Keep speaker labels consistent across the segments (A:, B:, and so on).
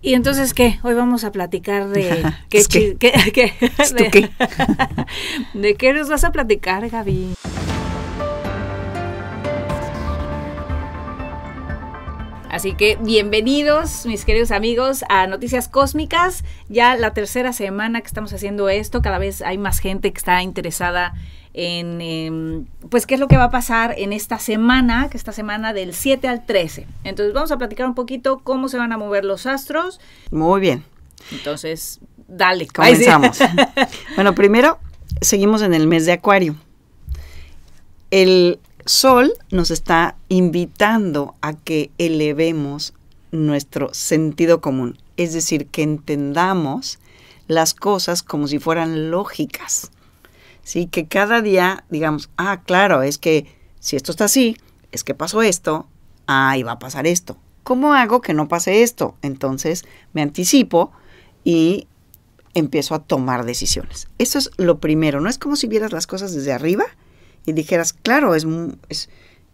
A: Y entonces, ¿qué? Hoy vamos a platicar de... ¿Qué? de, qué? nos vas a platicar, Gaby? Así que bienvenidos, mis queridos amigos, a Noticias Cósmicas. Ya la tercera semana que estamos haciendo esto, cada vez hay más gente que está interesada en, em, pues, qué es lo que va a pasar en esta semana, que esta semana del 7 al 13. Entonces, vamos a platicar un poquito cómo se van a mover los astros. Muy bien. Entonces, dale. Comenzamos.
B: bueno, primero, seguimos en el mes de Acuario. El Sol nos está invitando a que elevemos nuestro sentido común, es decir, que entendamos las cosas como si fueran lógicas. ¿sí? Que cada día digamos, ah, claro, es que si esto está así, es que pasó esto, ah, y va a pasar esto. ¿Cómo hago que no pase esto? Entonces me anticipo y empiezo a tomar decisiones. Eso es lo primero. No es como si vieras las cosas desde arriba y dijeras, claro, es,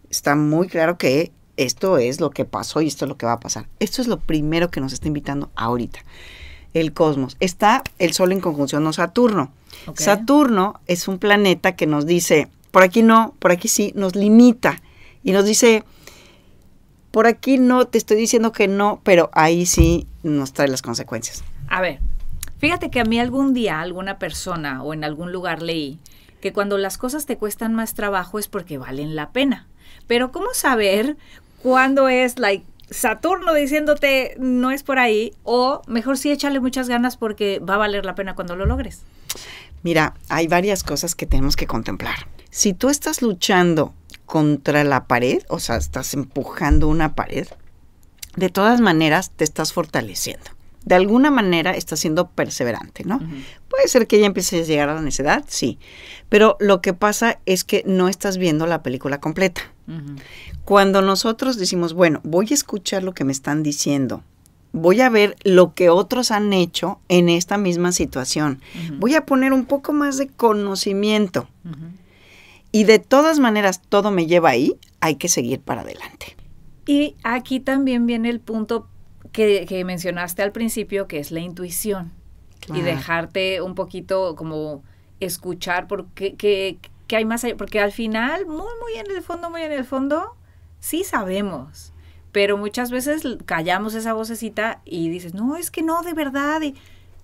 B: está muy claro que esto es lo que pasó y esto es lo que va a pasar. Esto es lo primero que nos está invitando ahorita. El cosmos. Está el Sol en conjunción con Saturno. Saturno es un planeta que nos dice, por aquí no, por aquí sí, nos limita y nos dice, por aquí no, te estoy diciendo que no, pero ahí sí nos trae las consecuencias.
A: A ver, fíjate que a mí algún día alguna persona o en algún lugar leí que cuando las cosas te cuestan más trabajo es porque valen la pena. Pero ¿cómo saber cuándo es like Saturno diciéndote no es por ahí o mejor sí échale muchas ganas porque va a valer la pena cuando lo logres?
B: Mira, hay varias cosas que tenemos que contemplar. Si tú estás luchando contra la pared, o sea, estás empujando una pared, de todas maneras te estás fortaleciendo. De alguna manera estás siendo perseverante, ¿no? Puede ser que ya empieces a llegar a la necedad, sí, pero lo que pasa es que no estás viendo la película completa. Cuando nosotros decimos, bueno, voy a escuchar lo que me están diciendo, voy a ver lo que otros han hecho en esta misma situación. Voy a poner un poco más de conocimiento. Y de todas maneras, todo me lleva ahí, hay que seguir para adelante.
A: Y aquí también viene el punto que, mencionaste al principio, que es la intuición. Y dejarte un poquito como escuchar porque hay más porque al final, muy, muy en el fondo, muy en el fondo, sí sabemos pero muchas veces callamos esa vocecita y dices, no, es que no, de verdad,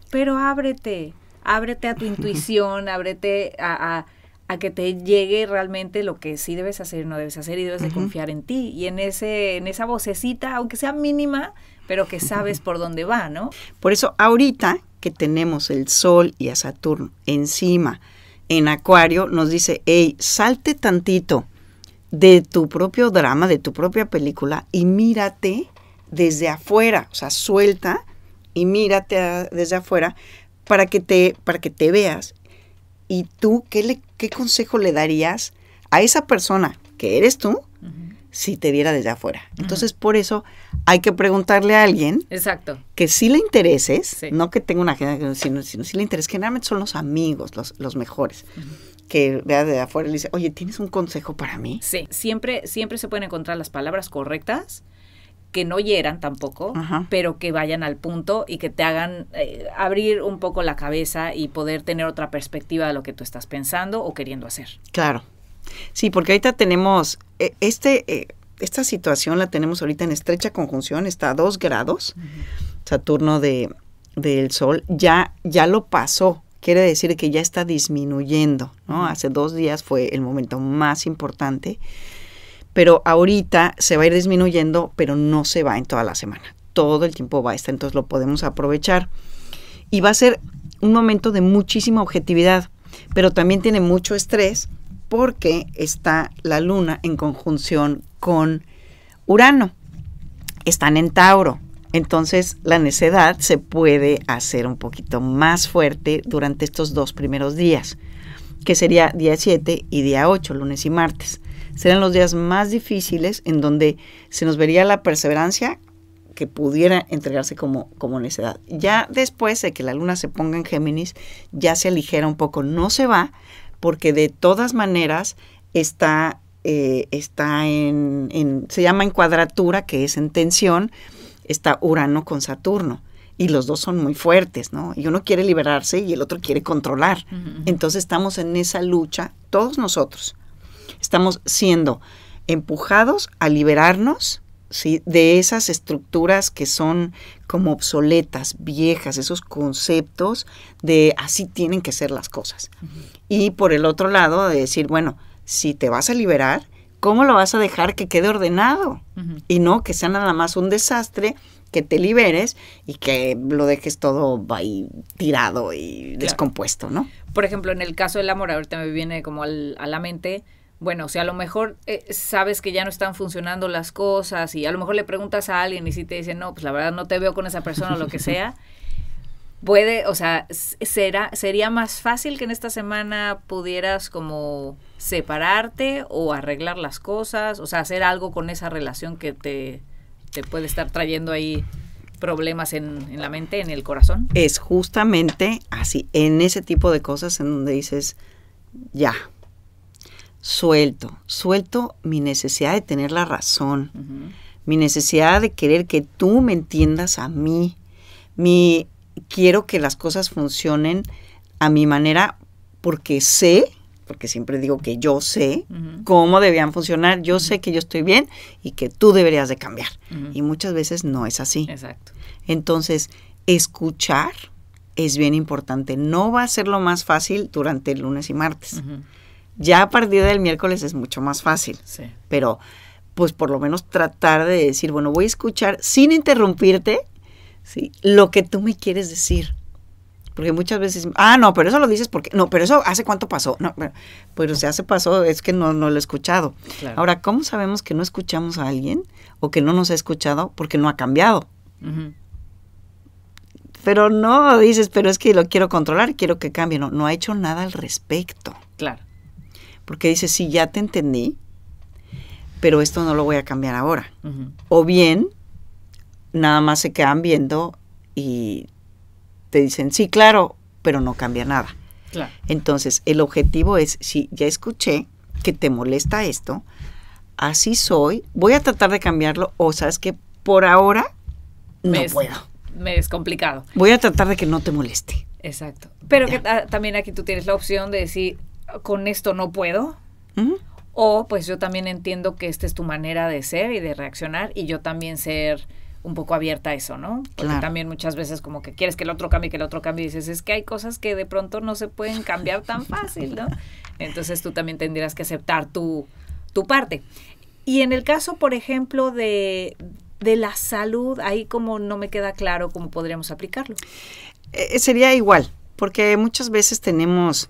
A: pero ábrete, ábrete a tu intuición, ábrete a, a, que te llegue realmente lo que sí debes hacer, no debes hacer y debes de confiar en ti. Y en, ese, en esa vocecita, aunque sea mínima, pero que sabes por dónde va, ¿no?
B: Por eso ahorita que tenemos el Sol y a Saturno encima en Acuario, nos dice, hey, salte tantito, de tu propio drama, de tu propia película y mírate desde afuera, o sea, suelta y mírate desde afuera para que te para que te veas. ¿Y tú qué le qué consejo le darías a esa persona que eres tú? si te viera desde afuera. Entonces, por eso hay que preguntarle a alguien Exacto. que si le intereses, no que tenga una agenda, sino, sino, si le interesa. Generalmente son los amigos, los, los mejores que vea de afuera y le dice, oye, ¿tienes un consejo para mí?
A: Sí, siempre, siempre se pueden encontrar las palabras correctas que no hieran tampoco, pero que vayan al punto y que te hagan eh, abrir un poco la cabeza y poder tener otra perspectiva de lo que tú estás pensando o queriendo hacer.
B: Claro. Sí, porque ahorita tenemos eh, este, eh, esta situación la tenemos ahorita en estrecha conjunción, está a dos grados, Saturno del Sol, ya, ya lo pasó quiere decir que ya está disminuyendo, ¿no? Hace dos días fue el momento más importante, pero ahorita se va a ir disminuyendo, pero no se va en toda la semana. Todo el tiempo va a estar, entonces lo podemos aprovechar. Y va a ser un momento de muchísima objetividad, pero también tiene mucho estrés porque está la luna en conjunción con Urano. Están en Tauro, entonces la necedad se puede hacer un poquito más fuerte durante estos dos primeros días, que sería día 7 y día 8, lunes y martes. Serán los días más difíciles en donde se nos vería la perseverancia que pudiera entregarse como, como necedad. Ya después de que la luna se ponga en Géminis, ya se aligera un poco, no se va, porque de todas maneras está, eh, está en, se llama en cuadratura, que es en tensión, está Urano con Saturno y los dos son muy fuertes, ¿no? Y uno quiere liberarse y el otro quiere controlar. Entonces estamos en esa lucha, todos nosotros. Estamos siendo empujados a liberarnos ¿sí? de esas estructuras que son como obsoletas, viejas, esos conceptos de así tienen que ser las cosas. Y por el otro lado, de decir, bueno, si te vas a liberar, ¿cómo lo vas a dejar que quede ordenado? Y no que sea nada más un desastre, que te liberes y que lo dejes todo ahí tirado y descompuesto, ¿no?
A: Por ejemplo, en el caso del amor, ahorita me viene como a la mente, bueno, o sea, a lo mejor eh, sabes que ya no están funcionando las cosas y a lo mejor le preguntas a alguien y si te dicen, no, pues la verdad no te veo con esa persona o lo que sea. puede, o sea, será, sería más fácil que en esta semana pudieras como separarte o arreglar las cosas, o sea, hacer algo con esa relación que te, te puede estar trayendo ahí problemas en, la mente, en el corazón.
B: Es justamente así, en ese tipo de cosas en donde dices, ya, suelto, suelto mi necesidad de tener la razón, mi necesidad de querer que tú me entiendas a mí, mi quiero que las cosas funcionen a mi manera porque sé, porque siempre digo que yo sé cómo debían funcionar, yo sé que yo estoy bien y que tú deberías de cambiar. Y muchas veces no es así. Exacto. Entonces, escuchar es bien importante. No va a ser lo más fácil durante el lunes y martes. Ya a partir del miércoles es mucho más fácil. Sí. Pero pues por lo menos tratar de decir, bueno, voy a escuchar sin interrumpirte, lo que tú me quieres decir. Porque muchas veces, ah, no, pero eso lo dices porque, no, pero eso hace cuánto pasó. No, pero, si pues, hace pasó es que no, no lo he escuchado. Ahora, ¿cómo sabemos que no escuchamos a alguien o que no nos ha escuchado porque no ha cambiado? Pero no, dices, pero es que lo quiero controlar, quiero que cambie. No, no ha hecho nada al respecto. Claro. Porque dices, sí, ya te entendí, pero esto no lo voy a cambiar ahora. O bien, nada más se quedan viendo y te dicen, sí, claro, pero no cambia nada. Claro. Entonces, el objetivo es, si ya escuché que te molesta esto, así soy, voy a tratar de cambiarlo, o sabes que por ahora no puedo.
A: Me es complicado.
B: Voy a tratar de que no te moleste. Exacto.
A: Pero que también aquí tú tienes la opción de decir, con esto no puedo. O pues yo también entiendo que esta es tu manera de ser y de reaccionar y yo también ser un poco abierta a eso, ¿no? Porque también muchas veces como que quieres que el otro cambie, que el otro cambie, y dices, es que hay cosas que de pronto no se pueden cambiar tan fácil, ¿no? Entonces tú también tendrías que aceptar tu, parte. Y en el caso, por ejemplo, de, la salud, ahí como no me queda claro cómo podríamos aplicarlo.
B: Eh, eh, sería igual, porque muchas veces tenemos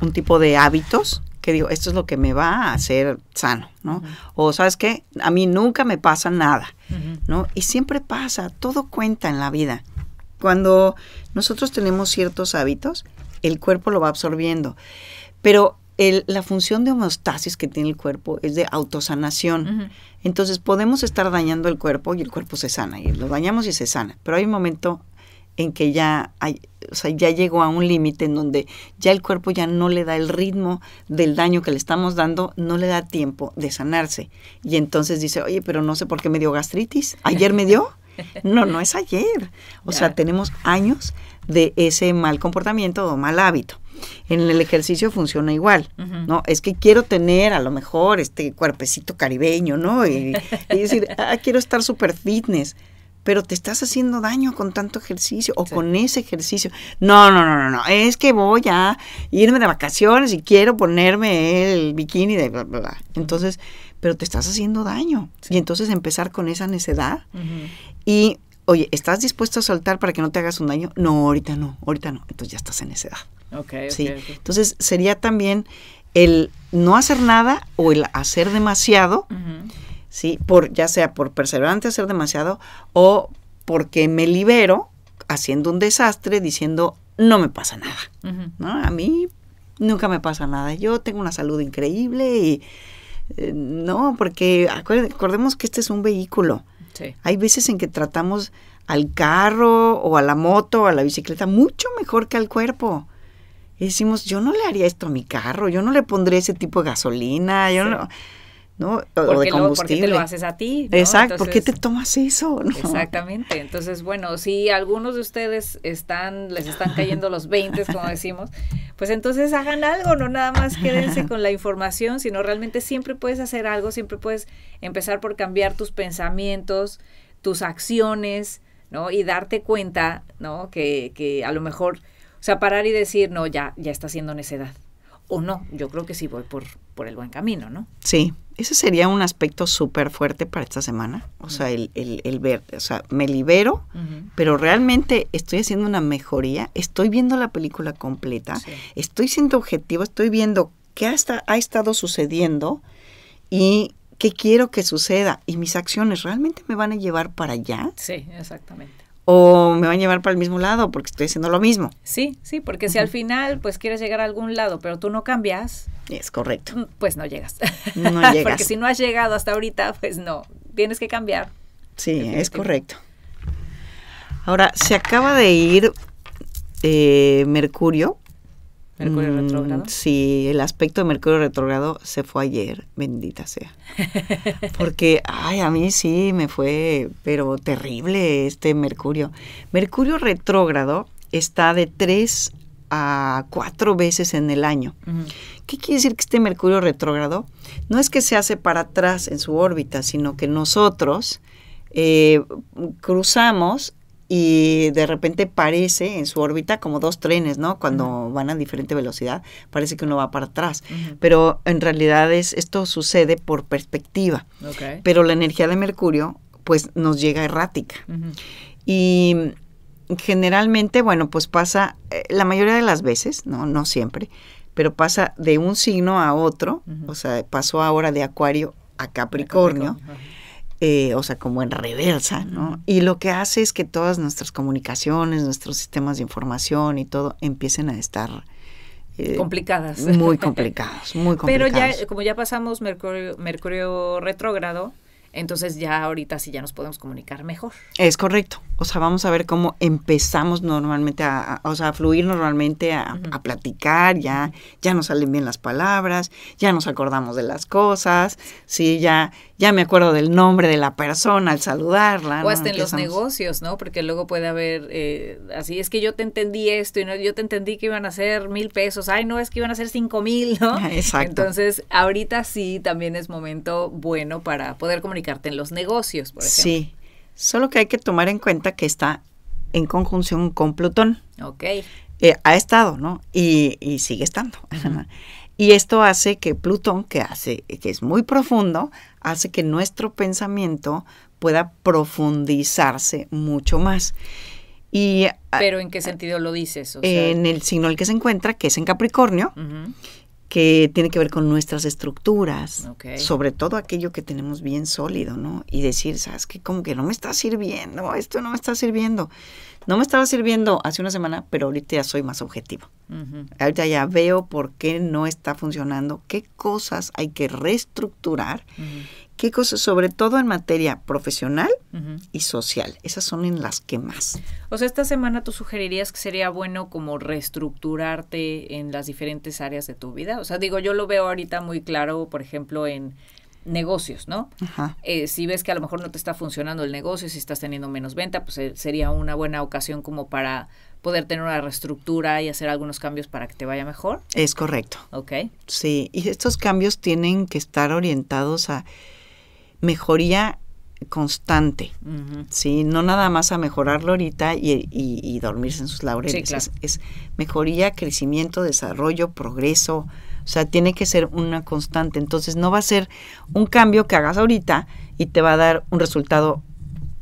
B: un tipo de hábitos digo, esto es lo que me va a hacer sano, ¿no? O sabes qué, a mí nunca me pasa nada, ¿no? Y siempre pasa, todo cuenta en la vida. Cuando nosotros tenemos ciertos hábitos, el cuerpo lo va absorbiendo. Pero la función de homeostasis que tiene el cuerpo es de autosanación. Entonces podemos estar dañando el cuerpo y el cuerpo se sana, y lo dañamos y se sana. Pero hay un momento en que ya, hay, o sea, ya llegó a un límite en donde ya el cuerpo ya no le da el ritmo del daño que le estamos dando, no le da tiempo de sanarse. Y entonces dice, oye, pero no sé por qué me dio gastritis. ¿Ayer me dio? No, no es ayer. O sea, tenemos años de ese mal comportamiento o mal hábito. En el ejercicio funciona igual, ¿no? Es que quiero tener a lo mejor este cuerpecito caribeño, ¿no? Y, decir, ah, quiero estar super fitness pero te estás haciendo daño con tanto ejercicio o con ese ejercicio. No, no, no, no, no, es que voy a irme de vacaciones y quiero ponerme el bikini de bla, bla, bla. Entonces, pero te estás haciendo daño. Y entonces empezar con esa necedad y, oye, ¿estás dispuesto a soltar para que no te hagas un daño? No, ahorita no, ahorita no. Entonces ya estás en necedad.
A: ok. sí. Entonces
B: sería también el no hacer nada o el hacer demasiado. ¿sí? Por, ya sea por perseverante hacer demasiado o porque me libero haciendo un desastre diciendo no me pasa
A: nada,
B: ¿no? A mí nunca me pasa nada. Yo tengo una salud increíble y eh, no, porque acordemos que este es un vehículo. Hay veces en que tratamos al carro o a la moto o a la bicicleta mucho mejor que al cuerpo. Y decimos, yo no le haría esto a mi carro, yo no le pondría ese tipo de gasolina, yo no ¿no? O de combustible. porque te lo haces a ti. Exacto, ¿por qué te tomas eso?
A: Exactamente. Entonces, bueno, si algunos de ustedes están, les están cayendo los 20, como decimos, pues entonces hagan algo, no nada más quédense con la información, sino realmente siempre puedes hacer algo, siempre puedes empezar por cambiar tus pensamientos, tus acciones, ¿no? Y darte cuenta, ¿no? Que, que a lo mejor, o sea, parar y decir, no, ya, ya está siendo necedad o no. Yo creo que sí voy por, por el buen camino, ¿no?
B: Sí, ese sería un aspecto súper fuerte para esta semana. O sea, el, el, el, ver, o sea, me libero, pero realmente estoy haciendo una mejoría, estoy viendo la película completa, estoy siendo objetivo, estoy viendo qué hasta ha estado sucediendo y qué quiero que suceda y mis acciones realmente me van a llevar para allá.
A: Sí, exactamente
B: o me van a llevar para el mismo lado porque estoy haciendo lo mismo.
A: Sí, sí, porque si al final pues quieres llegar a algún lado, pero tú no cambias.
B: Es correcto.
A: Mm, pues no llegas. No llegas. porque si no has llegado hasta ahorita, pues no, tienes que cambiar.
B: Sí, es correcto. Ahora, se acaba de ir eh, Mercurio Mercurio mm, retrógrado. Sí, el aspecto de Mercurio retrógrado se fue ayer, bendita sea. Porque, ay, a mí sí me fue, pero terrible este Mercurio. Mercurio retrógrado está de tres a cuatro veces en el año. ¿Qué quiere decir que este Mercurio retrógrado? No es que se hace para atrás en su órbita, sino que nosotros eh, cruzamos y de repente parece en su órbita como dos trenes, ¿no? Cuando van a diferente velocidad, parece que uno va para atrás, pero en realidad es, esto sucede por perspectiva. Pero la energía de Mercurio pues nos llega errática. Y generalmente, bueno, pues pasa eh, la mayoría de las veces, no no siempre, pero pasa de un signo a otro, o sea, pasó ahora de Acuario A Capricornio eh, o sea, como en reversa, ¿no? Y lo que hace es que todas nuestras comunicaciones, nuestros sistemas de información y todo empiecen a estar eh, complicadas. Muy complicadas muy Pero ya,
A: como ya pasamos Mercurio, mercurio retrógrado, entonces ya ahorita sí ya nos podemos comunicar mejor.
B: Es correcto. O sea, vamos a ver cómo empezamos normalmente a, o sea, a fluir normalmente, a, platicar, ya, ya nos salen bien las palabras, ya nos acordamos de las cosas, sí, ya, ya me acuerdo del nombre de la persona al saludarla. O hasta en los
A: negocios, ¿no? Porque luego puede haber, eh, así es que yo te entendí esto y no, yo te entendí que iban a ser mil pesos, ay no, es que iban a ser cinco mil, ¿no? Exacto. Entonces, ahorita sí también es momento bueno para poder comunicar en los negocios, por ejemplo.
B: Sí, solo que hay que tomar en cuenta que está en conjunción con Plutón. Ok. Eh, ha estado, ¿no? Y, sigue estando. Y esto hace que Plutón, que hace, que es muy profundo, hace que nuestro pensamiento pueda profundizarse mucho más. Y, ah, ¿Pero
A: en qué sentido lo dices? en
B: el signo en que se encuentra, que es en Capricornio, que tiene que ver con nuestras estructuras, sobre todo aquello que tenemos bien sólido, ¿no? Y decir, ¿sabes qué? Como que no me está sirviendo, esto no me está sirviendo. No me estaba sirviendo hace una semana, pero ahorita ya soy más objetivo. Ahorita ya veo por qué no está funcionando, qué cosas hay que reestructurar, qué cosas, sobre todo en materia profesional y social. Esas son en las que más.
A: O sea, esta semana tú sugerirías que sería bueno como reestructurarte en las diferentes áreas de tu vida. O sea, digo, yo lo veo ahorita muy claro, por ejemplo, en negocios, ¿no? Ajá. Eh, si ves que a lo mejor no te está funcionando el negocio, si estás teniendo menos venta, pues eh, sería una buena ocasión como para poder tener una reestructura y hacer algunos cambios para que te vaya mejor.
B: Es correcto. Ok. Sí, y estos cambios tienen que estar orientados a mejoría constante, ¿sí? No nada más a mejorarlo ahorita y, dormirse en sus laureles. Sí, es, mejoría, crecimiento, desarrollo, progreso. O sea, tiene que ser una constante. Entonces, no va a ser un cambio que hagas ahorita y te va a dar un resultado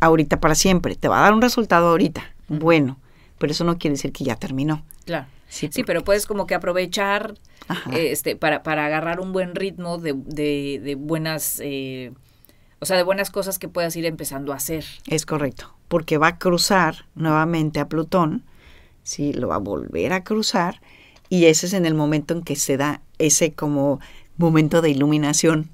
B: ahorita para siempre. Te va a dar un resultado ahorita. Bueno, pero eso no quiere decir que ya terminó.
A: Claro. Sí, sí pero puedes como que aprovechar este, para, para agarrar un buen ritmo de, buenas... Eh, o sea, de buenas cosas que puedas ir empezando a hacer.
B: Es correcto, porque va a cruzar nuevamente a Plutón, sí, lo va a volver a cruzar, y ese es en el momento en que se da ese como momento de iluminación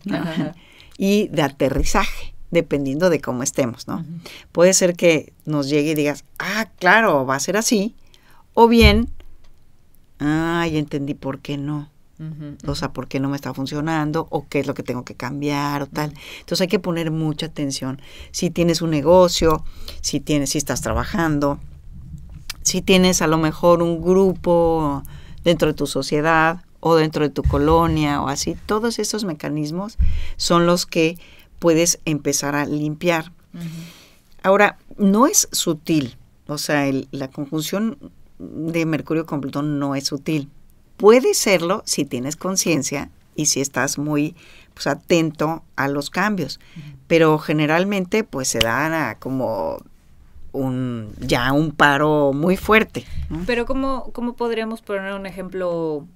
B: y de aterrizaje, dependiendo de cómo estemos, ¿no? Puede ser que nos llegue y digas, ah, claro, va a ser así, o bien, ah, entendí por qué no. O sea, ¿por qué no me está funcionando? ¿O qué es lo que tengo que cambiar? O tal. Entonces hay que poner mucha atención. Si tienes un negocio, si, tienes, si estás trabajando, si tienes a lo mejor un grupo dentro de tu sociedad o dentro de tu colonia o así, todos esos mecanismos son los que puedes empezar a limpiar. Ahora, no es sutil, o sea, la conjunción de Mercurio con Plutón no es sutil. Puede serlo si tienes conciencia y si estás muy pues, atento a los cambios, pero generalmente pues se dan a como un ya un paro muy fuerte.
A: Pero ¿cómo, ¿cómo podríamos poner un ejemplo,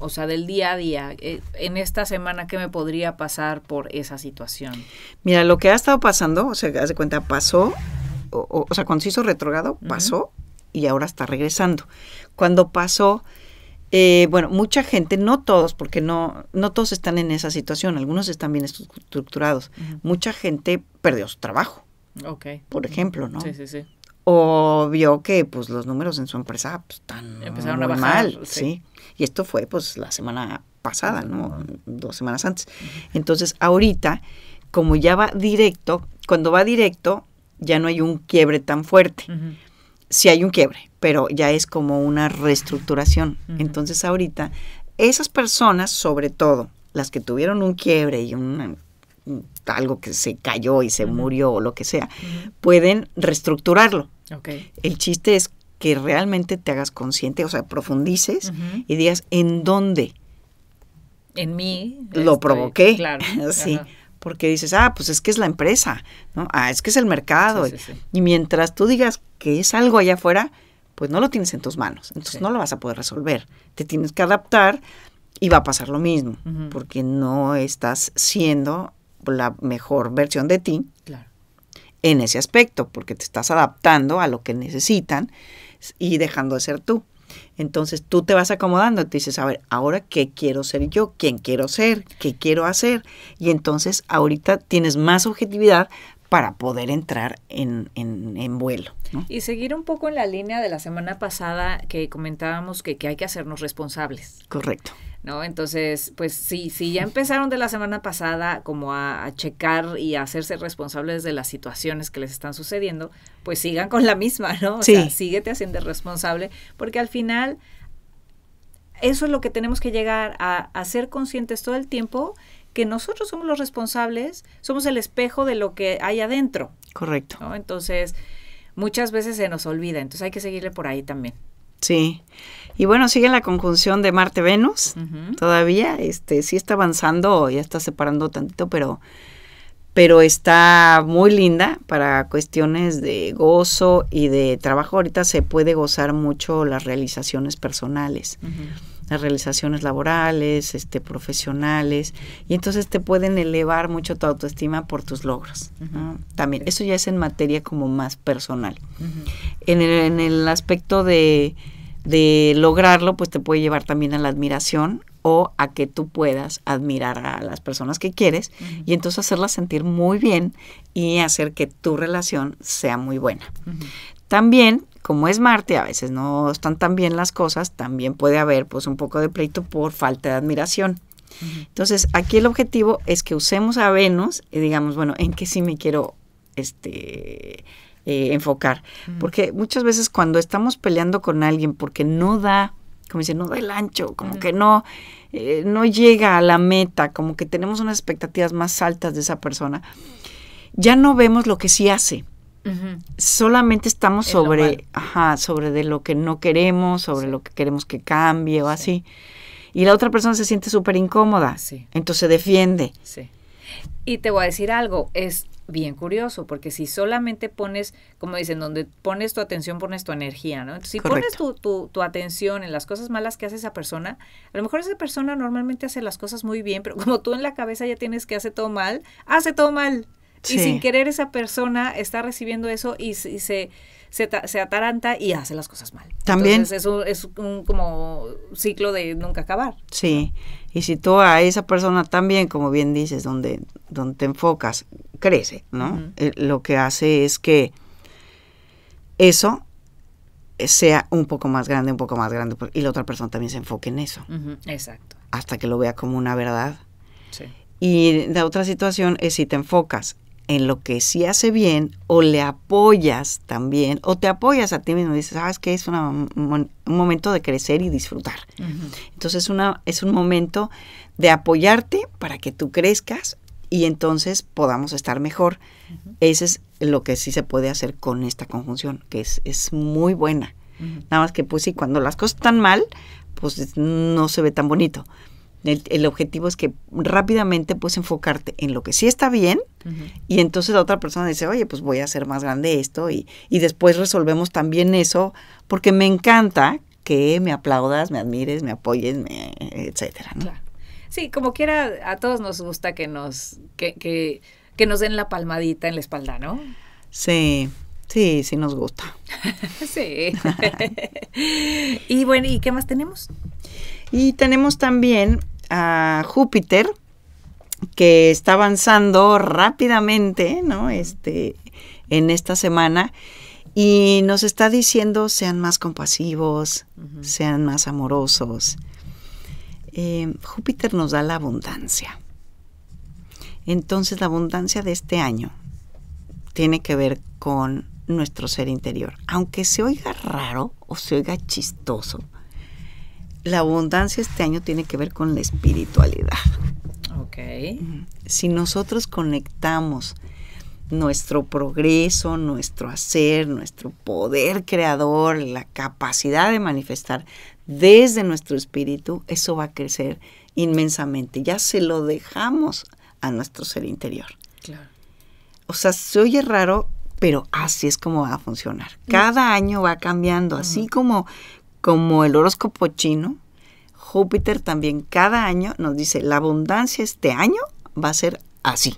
A: o sea, del día a día? Eh, en esta semana, ¿qué me podría pasar por esa situación?
B: Mira, lo que ha estado pasando, o sea, de cuenta, pasó, o, sea, cuando se hizo retrogrado, pasó y ahora está regresando. Cuando pasó, eh, bueno, mucha gente, no todos, porque no, no todos están en esa situación, algunos están bien estructurados. Mucha gente perdió su trabajo.
A: Por ejemplo, ¿no? Sí, sí, sí.
B: O vio que pues los números en su empresa pues, están
A: Empezaron a bajar, mal,
B: sí. Y esto fue pues la semana pasada, ¿no? Dos semanas antes. Entonces, ahorita, como ya va directo, cuando va directo, ya no hay un quiebre tan fuerte. Si hay un quiebre, pero ya es como una reestructuración. Entonces ahorita, esas personas, sobre todo las que tuvieron un quiebre y un algo que se cayó y se murió o lo que sea, pueden reestructurarlo. El chiste es que realmente te hagas consciente, o sea, profundices y digas en dónde.
A: En mí.
B: Lo este, provoqué. Claro. sí. porque dices, ah, pues es que es la empresa, ¿no? Ah, es que es el mercado. Y mientras tú digas que es algo allá afuera, pues no lo tienes en tus manos, entonces no lo vas a poder resolver. Te tienes que adaptar y va a pasar lo mismo, porque no estás siendo la mejor versión de ti en ese aspecto, porque te estás adaptando a lo que necesitan y dejando de ser tú. Entonces tú te vas acomodando, te dices, a ver, ahora qué quiero ser yo, quién quiero ser, qué quiero hacer. Y entonces ahorita tienes más objetividad para poder entrar en, en, vuelo.
A: Y seguir un poco en la línea de la semana pasada que comentábamos que, hay que hacernos responsables. Correcto. ¿no? Entonces, pues sí, sí, ya empezaron de la semana pasada como a, checar y a hacerse responsables de las situaciones que les están sucediendo, pues sigan con la misma, ¿no? O sí. sea, síguete haciendo responsable, porque al final eso es lo que tenemos que llegar a ser conscientes todo el tiempo que nosotros somos los responsables, somos el espejo de lo que hay adentro. Correcto. Entonces, muchas veces se nos olvida, entonces hay que seguirle por ahí también.
B: Sí. Y bueno, sigue la conjunción de Marte-Venus. Todavía, este, sí está avanzando, ya está separando tantito, pero, pero está muy linda para cuestiones de gozo y de trabajo. Ahorita se puede gozar mucho las realizaciones personales las realizaciones laborales, este, profesionales, y entonces te pueden elevar mucho tu autoestima por tus logros. También, eso ya es en materia como más personal. en, el, aspecto de, lograrlo, pues te puede llevar también a la admiración o a que tú puedas admirar a las personas que quieres y entonces hacerlas sentir muy bien y hacer que tu relación sea muy buena. También como es Marte, a veces no están tan bien las cosas, también puede haber pues un poco de pleito por falta de admiración. Entonces, aquí el objetivo es que usemos a Venus y digamos, bueno, ¿en qué sí me quiero este, eh, enfocar? Porque muchas veces cuando estamos peleando con alguien porque no da, como dice, no da el ancho, como que no, eh, no llega a la meta, como que tenemos unas expectativas más altas de esa persona, ya no vemos lo que sí hace. Solamente estamos sobre, sobre de lo que no queremos, sobre lo que queremos que cambie o así. Y la otra persona se siente súper incómoda, entonces se defiende.
A: Y te voy a decir algo, es bien curioso, porque si solamente pones, como dicen, donde pones tu atención, pones tu energía, ¿no? si pones tu, tu, tu, atención en las cosas malas que hace esa persona, a lo mejor esa persona normalmente hace las cosas muy bien, pero como tú en la cabeza ya tienes que hace todo mal, hace todo mal. Y sin querer esa persona está recibiendo eso y, se, se, ataranta y hace las cosas mal.
B: También. es
A: un como ciclo de nunca acabar.
B: Sí, y si tú a esa persona también, como bien dices, donde, donde te enfocas, crece, ¿no? Eh, lo que hace es que eso sea un poco más grande, un poco más grande, y la otra persona también se enfoque en eso. Exacto. Hasta que lo vea como una verdad. Sí. Y la otra situación es si te enfocas en lo que sí hace bien o le apoyas también o te apoyas a ti mismo y dices, sabes que es un momento de crecer y disfrutar. Entonces una, es un momento de apoyarte para que tú crezcas y entonces podamos estar mejor. Ese es lo que sí se puede hacer con esta conjunción, que es, muy buena. Nada más que pues sí, cuando las cosas están mal, pues no se ve tan bonito. El, objetivo es que rápidamente puedes enfocarte en lo que sí está bien y entonces la otra persona dice, oye, pues voy a hacer más grande esto y, después resolvemos también eso porque me encanta que me aplaudas, me admires, me apoyes, etc. etcétera.
A: Sí, como quiera, a todos nos gusta que nos, que, que, que nos den la palmadita en la espalda, ¿no?
B: Sí, sí, sí nos gusta.
A: sí. y bueno, ¿y qué más tenemos?
B: Y tenemos también Júpiter, que está avanzando rápidamente, ¿no? Este, en esta semana. Y nos está diciendo, sean más compasivos, sean más amorosos. Em, Júpiter nos da la abundancia. Entonces la abundancia de este año tiene que ver con nuestro ser interior. Aunque se oiga raro o se oiga chistoso, la abundancia este año tiene que ver con la espiritualidad. Ok. Si nosotros conectamos nuestro progreso, nuestro hacer, nuestro poder creador, la capacidad de manifestar desde nuestro espíritu, eso va a crecer inmensamente. Ya se lo dejamos a nuestro ser interior. Claro. O sea, se oye raro, pero así es como va a funcionar. Mm. Cada año va cambiando, así como como el horóscopo chino, Júpiter también cada año nos dice, la abundancia este año va a ser así.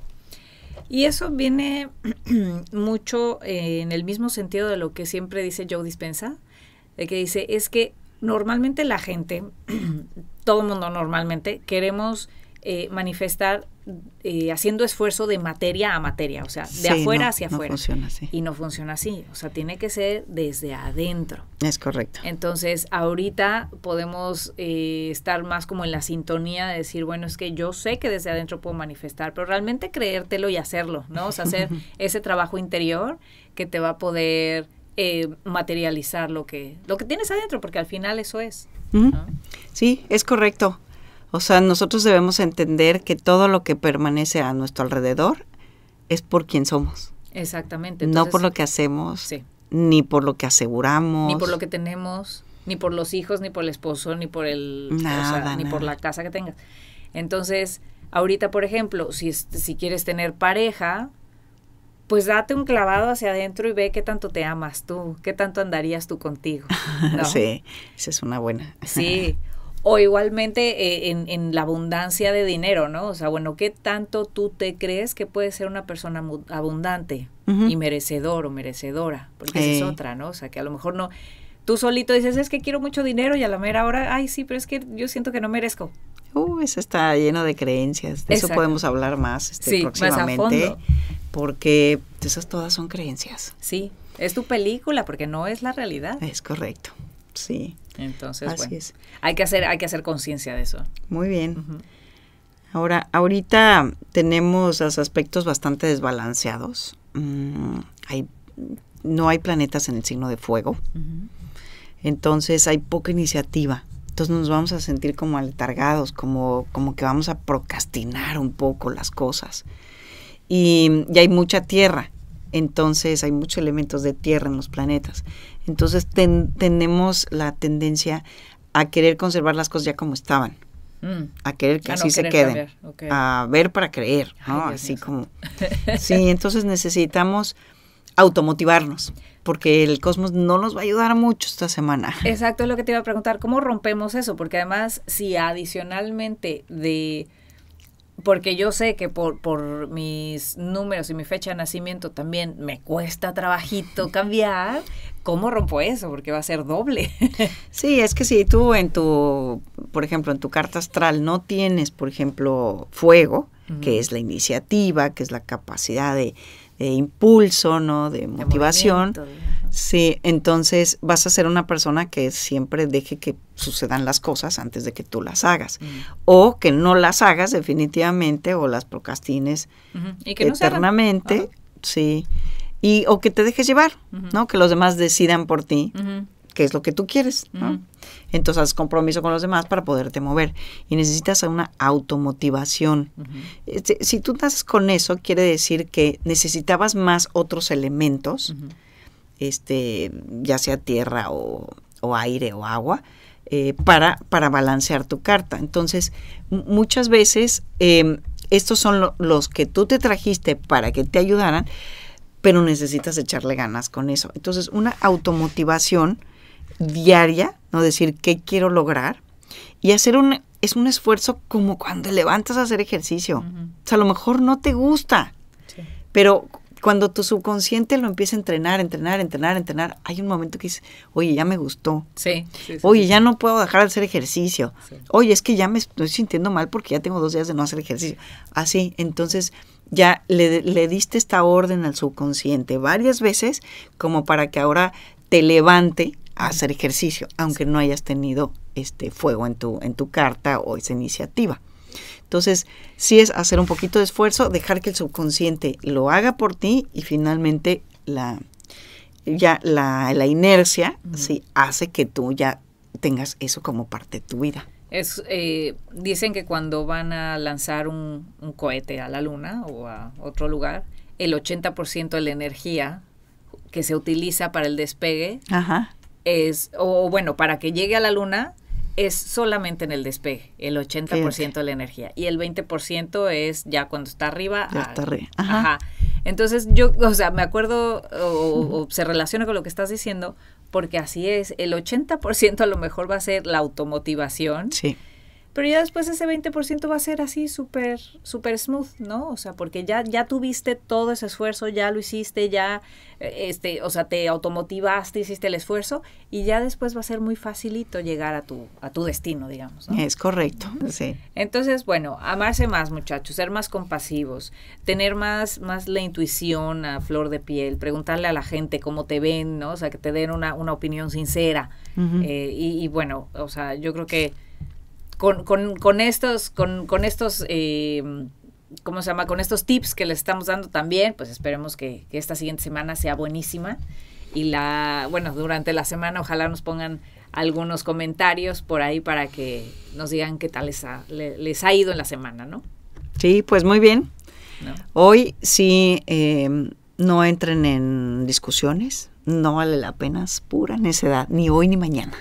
A: Y eso viene mucho eh, en el mismo sentido de lo que siempre dice Joe Dispensa, de que dice, es que normalmente la gente, todo el mundo normalmente, queremos eh, manifestar eh, haciendo esfuerzo de materia a materia, o sea, de afuera hacia afuera. Y no funciona así, o sea, tiene que ser desde adentro. Es correcto. Entonces, ahorita podemos eh, estar más como en la sintonía de decir, bueno, es que yo sé que desde adentro puedo manifestar, pero realmente creértelo y hacerlo, ¿no? O sea, hacer ese trabajo interior que te va a poder materializar lo que, lo que tienes adentro, porque al final eso es.
B: Sí, es correcto. O sea, nosotros debemos entender que todo lo que permanece a nuestro alrededor es por quien somos.
A: Exactamente. no por lo que
B: hacemos, sí. ni por lo que aseguramos. Ni por lo
A: que tenemos, ni por los hijos, ni por el esposo, ni por el... Ni por la casa que tengas. Entonces, ahorita, por ejemplo, si, si quieres tener pareja, pues date un clavado hacia adentro y ve qué tanto te amas tú, qué tanto andarías tú contigo. sí,
B: esa es una buena. sí,
A: o igualmente eh, en, la abundancia de dinero, ¿no? O sea, bueno, ¿qué tanto tú te crees que puedes ser una persona abundante y merecedor o merecedora? Porque esa es otra, ¿no? O sea, que a lo mejor no... Tú solito dices, es que quiero mucho dinero y a la mera hora, ay, sí, pero es que yo siento que no merezco.
B: Uy, uh, eso está lleno de creencias. De eso podemos hablar más este, sí, próximamente. Más a Porque
A: esas todas son creencias. Sí, es tu película, porque no es la realidad.
B: Es correcto. Sí.
A: Entonces, bueno, hay que hacer, hay que hacer conciencia de eso.
B: Muy bien. Ahora, ahorita tenemos los aspectos bastante desbalanceados. Mm, hay, no hay planetas en el signo de fuego. Entonces hay poca iniciativa. Entonces nos vamos a sentir como aletargados, como, como que vamos a procrastinar un poco las cosas. Y, y hay mucha tierra. Entonces hay muchos elementos de tierra en los planetas. Entonces tenemos la tendencia a querer conservar las cosas ya como estaban. Mm. A querer que así se queden. A ver para creer, así como. sí, entonces necesitamos automotivarnos, porque el cosmos no nos va a ayudar mucho esta semana.
A: Exacto, es lo que te iba a preguntar, ¿cómo rompemos eso? Porque además, si adicionalmente de porque yo sé que por, por mis números y mi fecha de nacimiento también me cuesta trabajito cambiar, ¿cómo rompo eso? Porque va a ser doble.
B: Sí, es que si tú en tu, por ejemplo, en tu carta astral no tienes, por ejemplo, fuego, que es la iniciativa, que es la capacidad de, impulso, ¿no? De motivación. Sí, entonces vas a ser una persona que siempre deje que sucedan las cosas antes de que tú las hagas. Mm. O que no las hagas definitivamente o las procrastines
A: ¿Y que eternamente.
B: Sí. Y, o que te dejes llevar, ¿no? Que los demás decidan por ti qué es lo que tú quieres, ¿no? Entonces haz compromiso con los demás para poderte mover. Y necesitas una automotivación. Eh, si, tú estás con eso, quiere decir que necesitabas más otros elementos este, ya sea tierra o, aire o agua, eh, para, para balancear tu carta. Entonces, muchas veces em, estos son los que tú te trajiste para que te ayudaran, pero necesitas echarle ganas con eso. Entonces, una automotivación diaria, no decir qué quiero lograr y hacer un es un esfuerzo como cuando levantas a hacer ejercicio. O sea, a lo mejor no te gusta, pero cuando tu subconsciente lo empieza a entrenar, entrenar, entrenar, entrenar, hay un momento que dices, oye, ya me gustó. Sí. oye, ya no puedo dejar de hacer ejercicio. Oye, es que ya me estoy sintiendo mal porque ya tengo dos días de no hacer ejercicio. Así, ah, entonces ya le, le diste esta orden al subconsciente varias veces como para que ahora te levante a hacer ejercicio, aunque no hayas tenido este fuego en tu, en tu carta o esa iniciativa. Entonces, sí es hacer un poquito de esfuerzo, dejar que el subconsciente lo haga por ti y finalmente la, ya la, inercia sí, hace que tú ya tengas eso como parte de tu vida.
A: Es, eh, dicen que cuando van a lanzar un, cohete a la luna o a otro lugar, el 80% de la energía que se utiliza para el despegue Ajá. es, o bueno, para que llegue a la luna, es solamente en el despegue, el 80% de la energía. Y el 20% es ya cuando está arriba. Ya está arriba. Ajá. Entonces yo, o sea, me acuerdo o, se relaciona con lo que estás diciendo, porque así es, el 80% a lo mejor va a ser la automotivación. Sí pero ya después ese 20% va a ser así súper, super smooth, ¿no? O sea, porque ya, ya tuviste todo ese esfuerzo, ya lo hiciste, ya, eh, este, o sea, te automotivaste, hiciste el esfuerzo y ya después va a ser muy facilito llegar a tu, a tu destino, digamos.
B: Es correcto, sí.
A: Entonces, bueno, amarse más, muchachos, ser más compasivos, tener más, más la intuición a flor de piel, preguntarle a la gente cómo te ven, ¿no? O sea, que te den una, opinión sincera. Eh, y, y bueno, o sea, yo creo que con, con, estos, con, con estos eh, ¿cómo se llama? Con estos tips que les estamos dando también, pues esperemos que, esta siguiente semana sea buenísima. Y la, bueno, durante la semana ojalá nos pongan algunos comentarios por ahí para que nos digan qué tal les ha, les ha ido en la semana, ¿no?
B: Sí, pues muy bien. Hoy sí, eh, no entren en discusiones, no vale la pena, pura necedad, ni hoy ni mañana.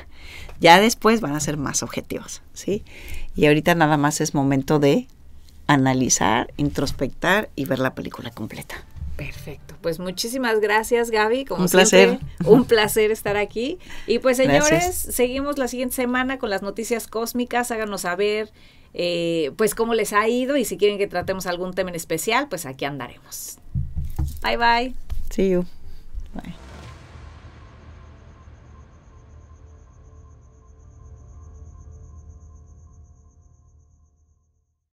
B: Ya después van a ser más objetivos, ¿sí? Y ahorita nada más es momento de analizar, introspectar y ver la película completa.
A: Perfecto. Pues muchísimas gracias, Gaby. Como un placer. un placer estar aquí. Y pues, señores, seguimos la siguiente semana con las noticias cósmicas. Háganos saber, eh, pues, cómo les ha ido y si quieren que tratemos algún tema en especial, pues aquí andaremos. Bye, bye.
B: See you. Bye.